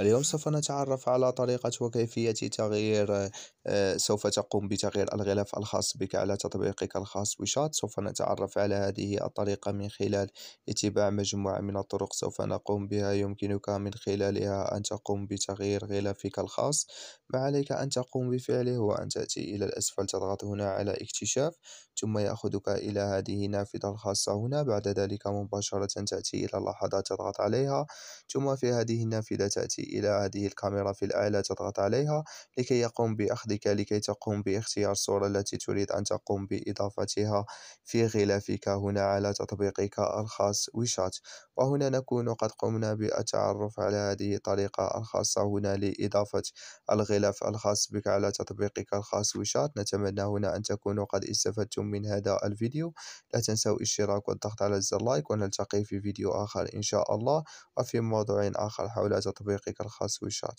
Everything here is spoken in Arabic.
اليوم سوف نتعرف على طريقة وكيفية تغيير آه، سوف تقوم بتغيير الغلاف الخاص بك على تطبيقك الخاص بشات سوف نتعرف على هذه الطريقة من خلال اتباع مجموعة من الطرق سوف نقوم بها يمكنك من خلالها أن تقوم بتغيير غلافك الخاص ما عليك أن تقوم بفعله هو أن تأتي إلى الأسفل تضغط هنا على اكتشاف ثم يأخذك إلى هذه النافذة الخاصة هنا بعد ذلك مباشرة تأتي إلى لحظات تضغط عليها ثم في هذه النافذة تأتي إلى هذه الكاميرا في الأعلى تضغط عليها لكي يقوم بأخذك لكي تقوم باختيار الصورة التي تريد أن تقوم بإضافتها في غلافك هنا على تطبيقك الخاص ويشات وهنا نكون قد قمنا بالتعرف على هذه الطريقة الخاصة هنا لإضافة الغلاف الخاص بك على تطبيقك الخاص ويشات نتمنى هنا أن تكونوا قد استفدتم من هذا الفيديو لا تنسوا الاشتراك والضغط على زر لايك ونلتقي في فيديو آخر إن شاء الله وفي موضوع آخر حول تطبيق حياتك الخاص والشاطر